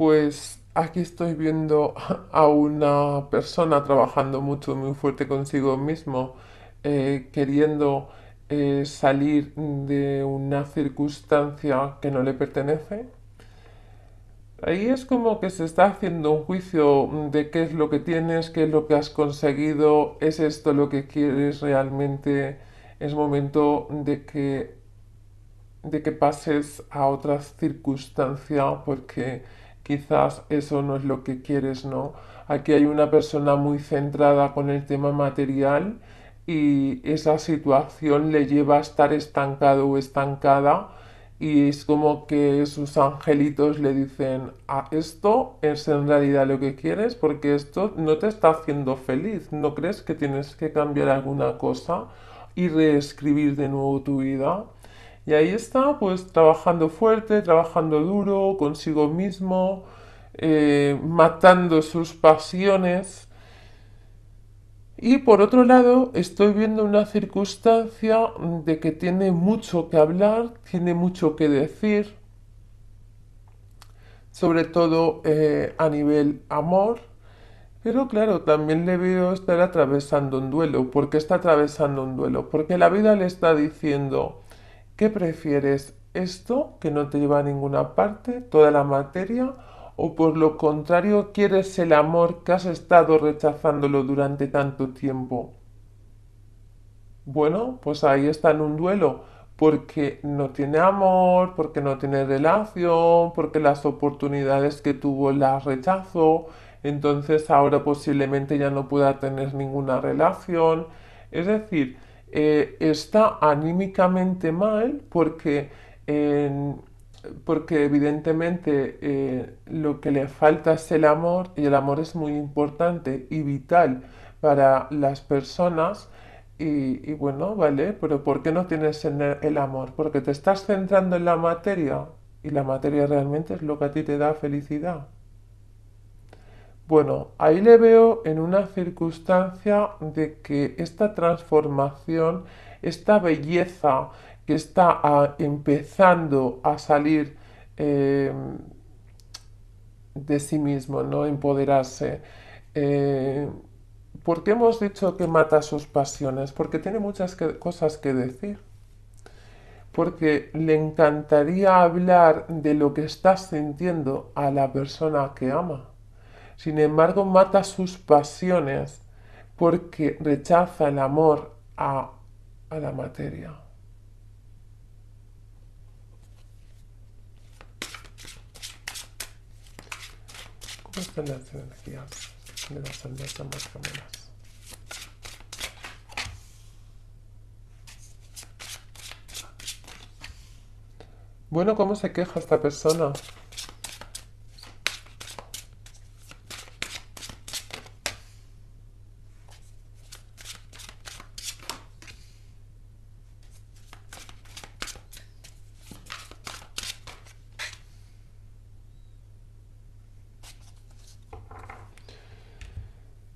Pues aquí estoy viendo a una persona trabajando mucho, muy fuerte consigo mismo, eh, queriendo eh, salir de una circunstancia que no le pertenece. Ahí es como que se está haciendo un juicio de qué es lo que tienes, qué es lo que has conseguido, es esto lo que quieres realmente. Es momento de que, de que pases a otra circunstancia porque quizás eso no es lo que quieres, ¿no? Aquí hay una persona muy centrada con el tema material y esa situación le lleva a estar estancado o estancada y es como que sus angelitos le dicen a esto es en realidad lo que quieres porque esto no te está haciendo feliz, ¿no crees que tienes que cambiar alguna cosa y reescribir de nuevo tu vida? Y ahí está, pues trabajando fuerte, trabajando duro, consigo mismo, eh, matando sus pasiones. Y por otro lado, estoy viendo una circunstancia de que tiene mucho que hablar, tiene mucho que decir, sobre todo eh, a nivel amor. Pero claro, también le veo estar atravesando un duelo. ¿Por qué está atravesando un duelo? Porque la vida le está diciendo, ¿Qué prefieres? ¿Esto que no te lleva a ninguna parte, toda la materia? ¿O por lo contrario quieres el amor que has estado rechazándolo durante tanto tiempo? Bueno, pues ahí está en un duelo, porque no tiene amor, porque no tiene relación, porque las oportunidades que tuvo las rechazó, entonces ahora posiblemente ya no pueda tener ninguna relación. Es decir, eh, está anímicamente mal porque, porque evidentemente eh, lo que le falta es el amor y el amor es muy importante y vital para las personas. Y, y, bueno, vale, pero ¿por qué no tienes el amor? Porque te estás centrando en la materia y la materia realmente es lo que a ti te da felicidad. Bueno, ahí le veo en una circunstancia de que esta transformación, esta belleza que está ah, empezando a salir em, de sí mismo, ¿no? Empoderarse. Eh, ¿Por qué hemos dicho que mata sus pasiones? Porque tiene muchas cosas que decir. Porque le encantaría hablar de lo que está sintiendo a la persona que ama sin embargo, mata sus pasiones porque rechaza el amor a, la materia. ¿Cómo están las energías las Bueno, ¿cómo se queja esta persona?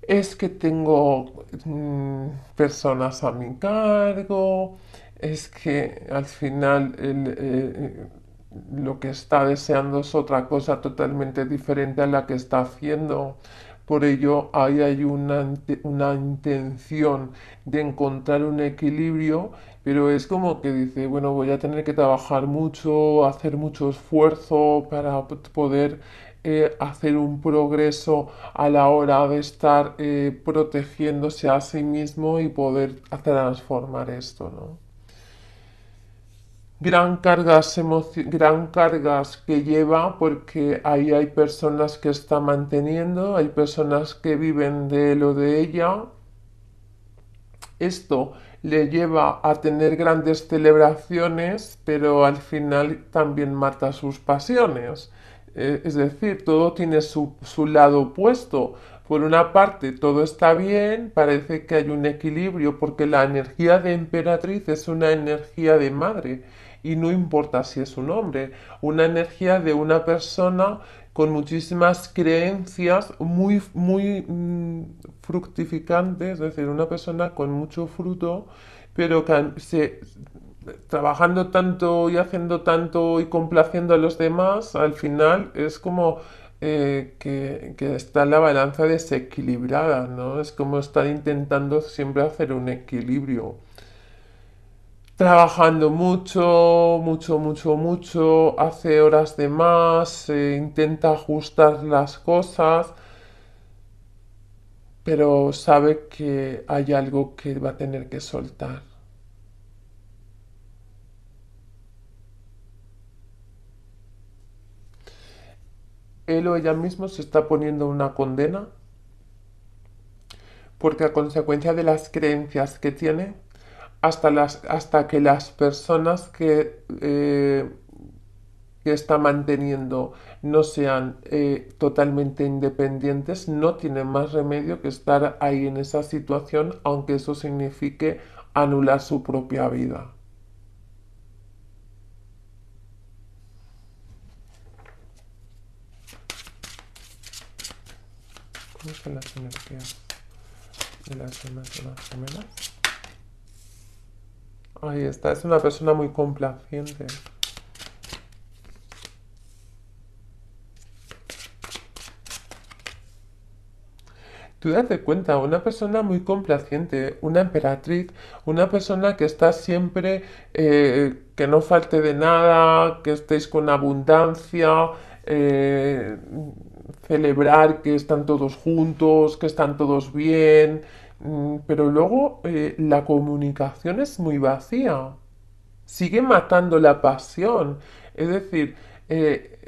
es que tengo mm, personas a mi cargo, es que al final eh, lo que está deseando es otra cosa totalmente diferente a la que está haciendo. Por ello, ahí hay una, una, intención de encontrar un equilibrio, pero es como que dice, bueno, voy a tener que trabajar mucho, hacer mucho esfuerzo para poder eh, hacer un progreso a la hora de estar eh, protegiéndose a sí mismo y poder transformar esto, Gran cargas, gran cargas que lleva porque ahí hay personas que está manteniendo, hay personas que viven de lo de ella. Esto le lleva a tener grandes celebraciones, pero al final también mata sus pasiones eh, es decir, todo tiene su, su lado opuesto. Por una parte, todo está bien, parece que hay un equilibrio, porque la energía de emperatriz es una energía de madre, y no importa si es un hombre, una energía de una persona con muchísimas creencias muy, muy mm, fructificantes, es decir, una persona con mucho fruto, pero que se, trabajando tanto y haciendo tanto y complaciendo a los demás, al final es como eh, que, está la balanza desequilibrada, ¿no? Es como estar intentando siempre hacer un equilibrio. Trabajando mucho, mucho, mucho, mucho, hace horas de más, intenta ajustar las cosas, pero sabe que hay algo que va a tener que soltar. él o ella mismo se está poniendo una condena porque a consecuencia de las creencias que tiene, hasta, hasta que las personas que, eh, está manteniendo no sean eh, totalmente independientes, no tiene más remedio que estar ahí en esa situación, aunque eso signifique anular su propia vida. Ahí está, es una persona muy complaciente. Tú date cuenta, una persona muy complaciente, una emperatriz, una persona que está siempre, eh, que no falte de nada, que estéis con abundancia, eh, celebrar que están todos juntos, que están todos bien, mm, pero luego eh, la comunicación es muy vacía. Sigue matando la pasión. Es decir, eh,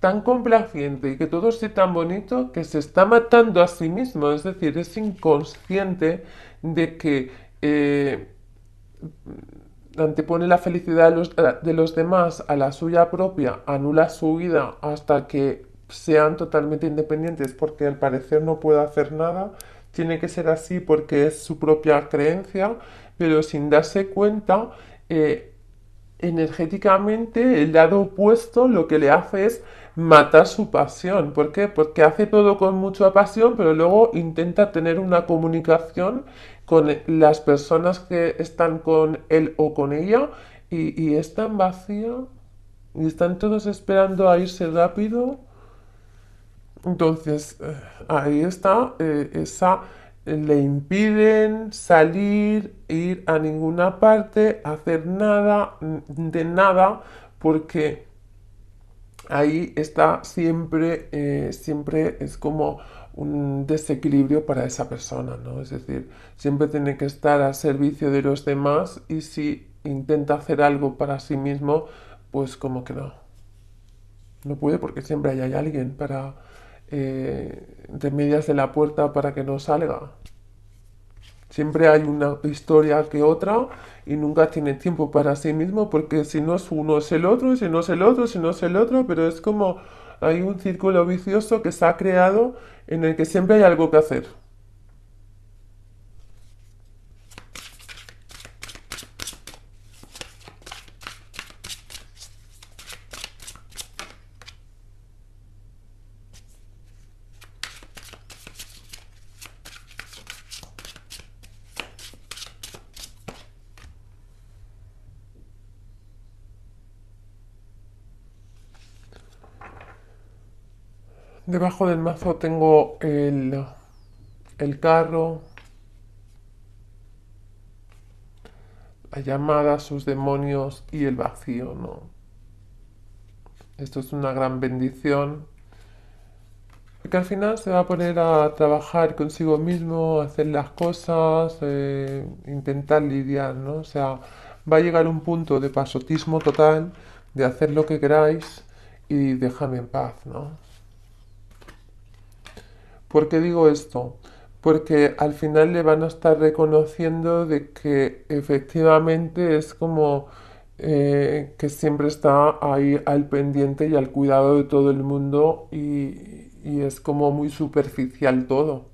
tan complaciente y que todo esté tan bonito que se está matando a sí mismo. Es decir, es inconsciente de que eh, antepone la felicidad de los demás a la suya propia, anula su vida hasta que sean totalmente independientes porque al parecer no puede hacer nada, tiene que ser así porque es su propia creencia, pero sin darse cuenta, eh, energéticamente el lado opuesto lo que le hace es matar su pasión. ¿Por qué? Porque hace todo con mucha pasión, pero luego intenta tener una comunicación con las personas que están con él o con ella y, y es tan y están todos esperando a irse rápido entonces, eh, ahí está, eh, esa eh, le impiden salir, ir a ninguna parte, hacer nada, mm, de nada, porque ahí está siempre, siempre es como un desequilibrio para esa persona, ¿no? Es decir, siempre tiene que estar al servicio de los demás y si intenta hacer algo para sí mismo, pues como que no. No puede porque siempre hay alguien para, eh, de medias de la puerta para que no salga. Siempre hay una historia que otra y nunca tiene tiempo para sí mismo porque si no es uno es el otro, y si no es el otro, si no es el otro, pero es como hay un círculo vicioso que se ha creado en el que siempre hay algo que hacer. Debajo del mazo tengo el, el carro, la llamada, sus demonios y el vacío, ¿no? Esto es una gran bendición. Porque al final se va a poner a trabajar consigo mismo, a hacer las cosas, eh, intentar lidiar, ¿no? O sea, va a llegar un punto de pasotismo total, de hacer lo que queráis y déjame en paz, ¿no? ¿Por qué digo esto? Porque al final le van a estar reconociendo de que efectivamente es como eh, que siempre está ahí al pendiente y al cuidado de todo el mundo y es como muy superficial todo.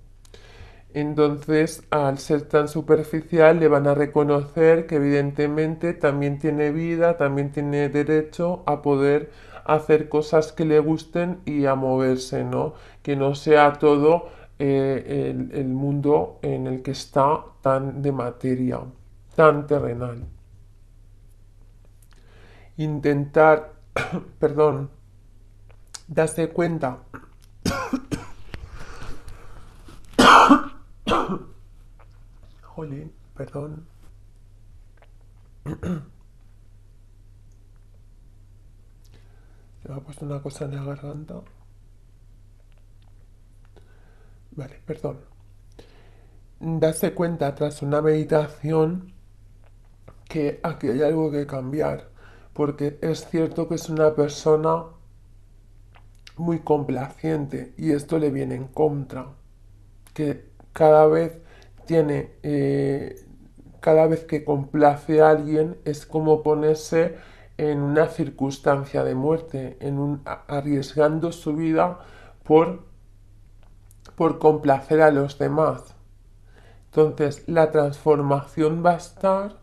Entonces, al ser tan superficial, le van a reconocer que evidentemente también tiene vida, también tiene derecho a poder hacer cosas que le gusten y a moverse, ¿no? Que no sea todo eh, el, el mundo en el que está tan de materia, tan terrenal. Intentar, perdón, darse cuenta Jolín, perdón. una cosa en la garganta. Vale, perdón. Darse cuenta tras una meditación que aquí hay algo que cambiar, porque es cierto que es una persona muy complaciente y esto le viene en contra, que cada vez tiene, eh, cada vez que complace a alguien es como ponerse en una circunstancia de muerte, en arriesgando su vida por, por complacer a los demás. Entonces, la transformación va a estar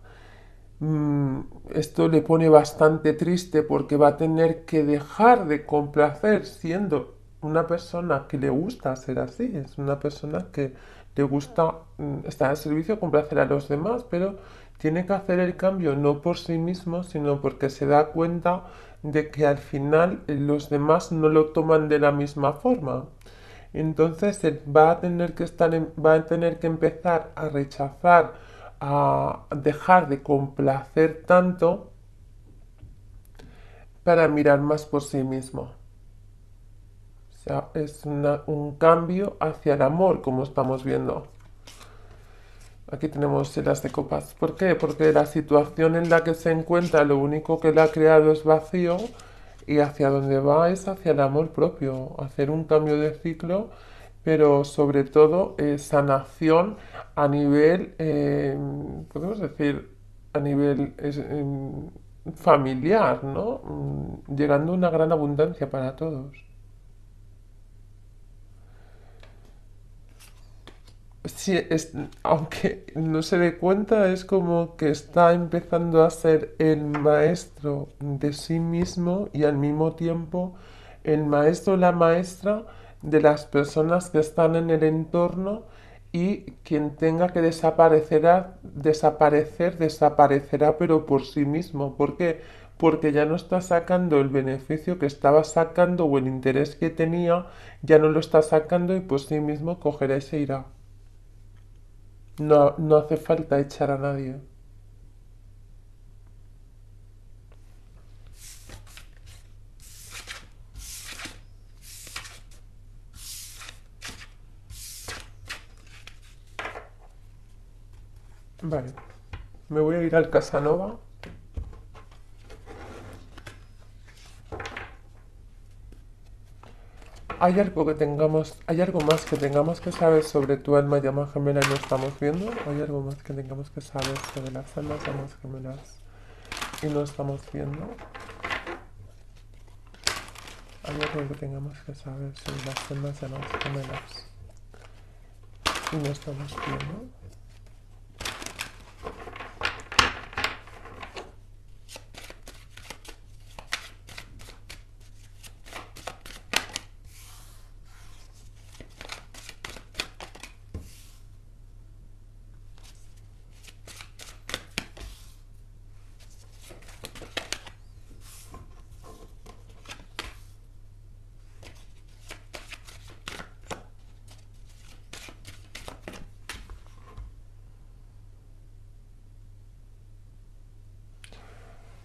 mm, esto le pone bastante triste porque va a tener que dejar de complacer siendo una persona que le gusta ser así, es una persona que le gusta mm, estar al servicio, complacer a los demás, pero tiene que hacer el cambio no por sí mismo, sino porque se da cuenta de que al final los demás no lo toman de la misma forma. Entonces él va a tener que a tener que empezar a rechazar, a dejar de complacer tanto para mirar más por sí mismo. O sea, es un cambio hacia el amor, como estamos viendo. Aquí tenemos elas de copas. ¿Por qué? Porque la situación en la que se encuentra lo único que la ha creado es vacío y hacia donde va es hacia el amor propio, hacer un cambio de ciclo, pero sobre todo eh, sanación a nivel, eh, podemos decir, a nivel em, familiar, ¿no? Mm, llegando a una gran abundancia para todos. si aunque no se dé cuenta, es como que está empezando a ser el maestro de sí mismo y al mismo tiempo el maestro o la maestra de las personas que están en el entorno y quien tenga que desaparecerá, desaparecer, desaparecerá, pero por sí mismo. ¿Por qué? Porque ya no está sacando el beneficio que estaba sacando o el interés que tenía, ya no lo está sacando y por sí mismo cogerá y se irá. No, no hace falta echar a nadie. Vale. Me voy a ir al Casanova. ¿Hay algo que tengamos, hay algo más que tengamos que saber sobre tu alma y gemela y no estamos viendo? ¿Hay algo más que tengamos que saber sobre las almas y gemelas y no estamos viendo? Hay algo que tengamos que saber sobre las almas y gemelas y no estamos viendo.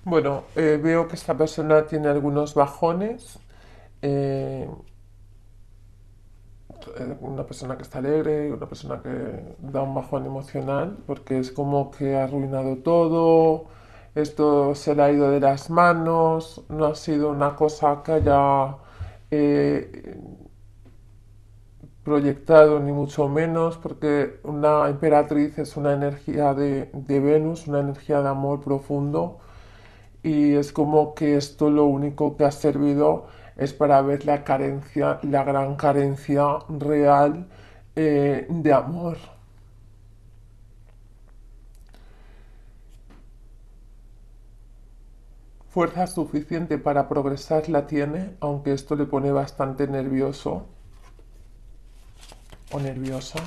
Bueno, eh, veo que esta persona tiene algunos bajones. Eh, eh, una persona que está alegre, una persona que da un bajón emocional, porque es como que ha arruinado todo, esto se le ha ido de las manos, no ha sido una cosa que haya proyectado, ni mucho menos, porque una emperatriz es una energía de Venus, una energía de amor profundo y es como que esto lo único que ha servido es para ver la carencia, la gran carencia real eh, de amor. Fuerza suficiente para progresar la tiene, aunque esto le pone bastante nervioso o nerviosa.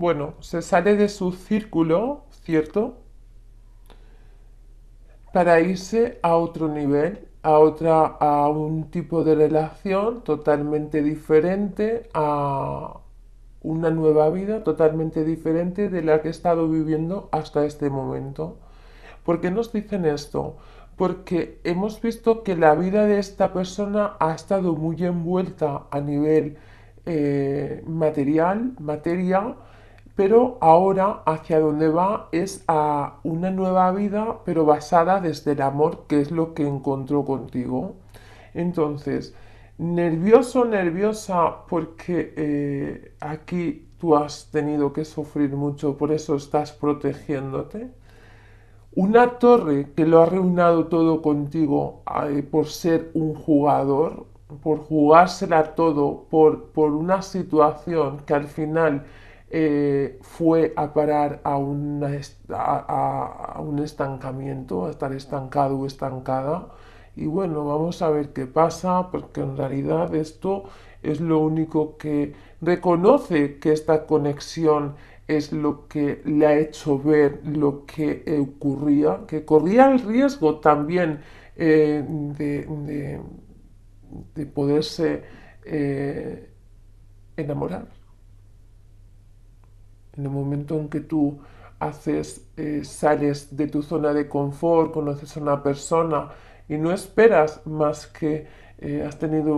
Bueno, se sale de su círculo, ¿cierto? Para irse a otro nivel, a otra, a un tipo de relación totalmente diferente, a una nueva vida totalmente diferente de la que he estado viviendo hasta este momento. ¿Por qué nos dicen esto? Porque hemos visto que la vida de esta persona ha estado muy envuelta a nivel eh, material, materia, pero ahora hacia dónde va es a una nueva vida, pero basada desde el amor, que es lo que encontró contigo. Entonces, nervioso, nerviosa, porque eh, aquí tú has tenido que sufrir mucho, por eso estás protegiéndote. Una torre que lo ha reunido todo contigo eh, por ser un jugador, por jugársela todo, por, por una situación que al final eh, fue a parar a, a, un estancamiento, a estar estancado o estancada. Y bueno, vamos a ver qué pasa, porque en realidad esto es lo único que reconoce que esta conexión es lo que le ha hecho ver lo que ocurría, que corría el riesgo también eh, de, poderse eh, enamorar. En el momento en que tú haces, eh, sales de tu zona de confort, conoces a una persona y no esperas más que eh, has tenido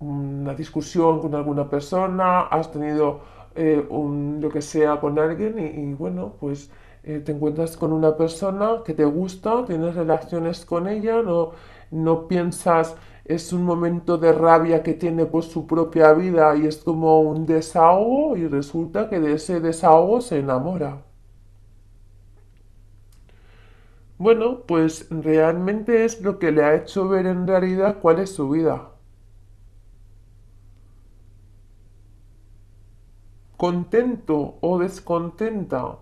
una discusión con alguna persona, has tenido eh, un, lo que sea con alguien y, bueno, pues te encuentras con una persona que te gusta, tienes relaciones con ella, no, no piensas es un momento de rabia que tiene por su propia vida y es como un desahogo y resulta que de ese desahogo se enamora. Bueno, pues realmente es lo que le ha hecho ver en realidad cuál es su vida. ¿Contento o descontenta?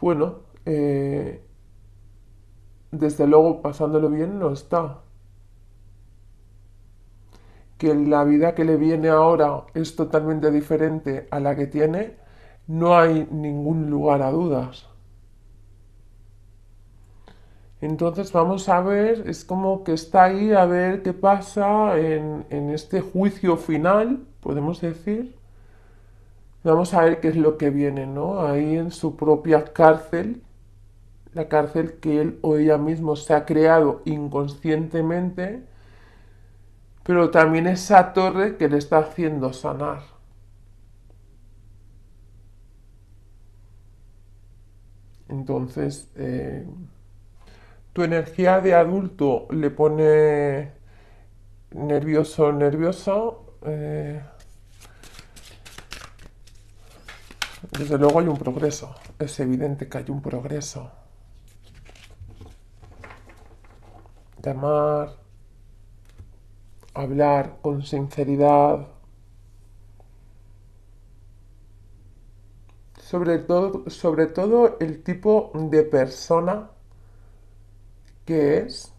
Bueno, eh, desde luego pasándolo bien no está que la vida que le viene ahora es totalmente diferente a la que tiene, no hay ningún lugar a dudas. Entonces vamos a ver, es como que está ahí a ver qué pasa en, en este juicio final, podemos decir. Vamos a ver qué es lo que viene, ¿no? Ahí en su propia cárcel, la cárcel que él o ella mismo se ha creado inconscientemente pero también esa torre que le está haciendo sanar. Entonces, eh, tu energía de adulto le pone nervioso, nervioso. Eh, desde luego hay un progreso, es evidente que hay un progreso. Llamar hablar con sinceridad, sobre todo, sobre todo el tipo de persona que es,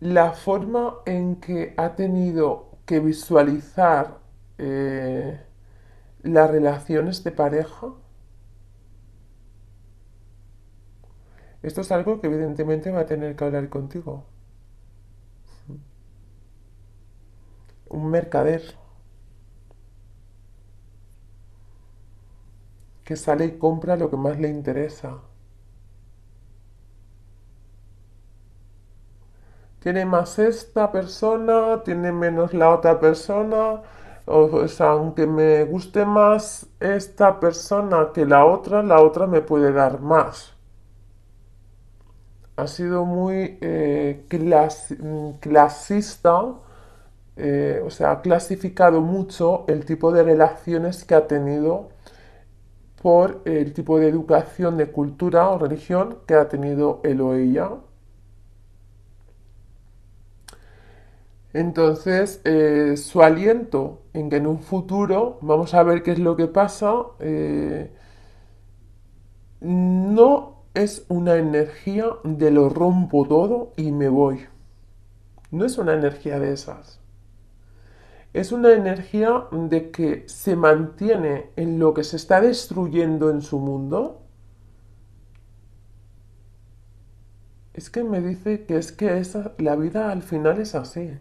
la forma en que ha tenido que visualizar eh, las relaciones de pareja. Esto es algo que evidentemente va a tener que hablar contigo. un mercader que sale y compra lo que más le interesa. Tiene más esta persona, tiene menos la otra persona. O sea, aunque me guste más esta persona que la otra, la otra me puede dar más. Ha sido muy eh, mm, clasista eh, o sea, ha clasificado mucho el tipo de relaciones que ha tenido por el tipo de educación, de cultura o religión que ha tenido él o ella. Entonces, eh, su aliento en que en un futuro vamos a ver qué es lo que pasa, eh, no es una energía de lo rompo todo y me voy. No es una energía de esas es una energía de que se mantiene en lo que se está destruyendo en su mundo. Es que me dice que es que la vida al final es así,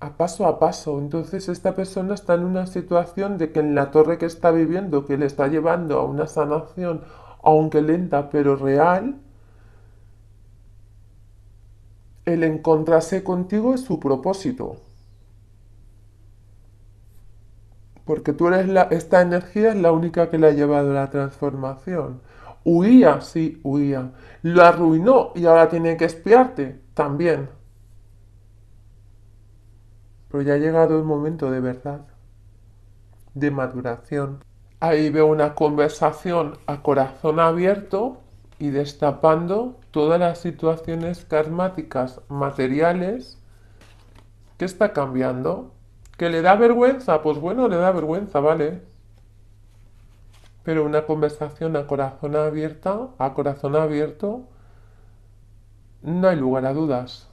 a paso a paso. Entonces esta persona está en una situación de que en la torre que está viviendo, que le está llevando a una sanación, aunque lenta pero real, el encontrarse contigo es su propósito. porque tú eres la, esta energía es la única que le ha llevado a la transformación. Huía, sí, huía. Lo arruinó y ahora tiene que espiarte también. Pero ya ha llegado el momento de verdad, de maduración. Ahí veo una conversación a corazón abierto y destapando todas las situaciones karmáticas materiales que está cambiando ¿Que le da vergüenza? Pues bueno, le da vergüenza, vale. Pero una conversación a corazón abierta, a corazón abierto, no hay lugar a dudas.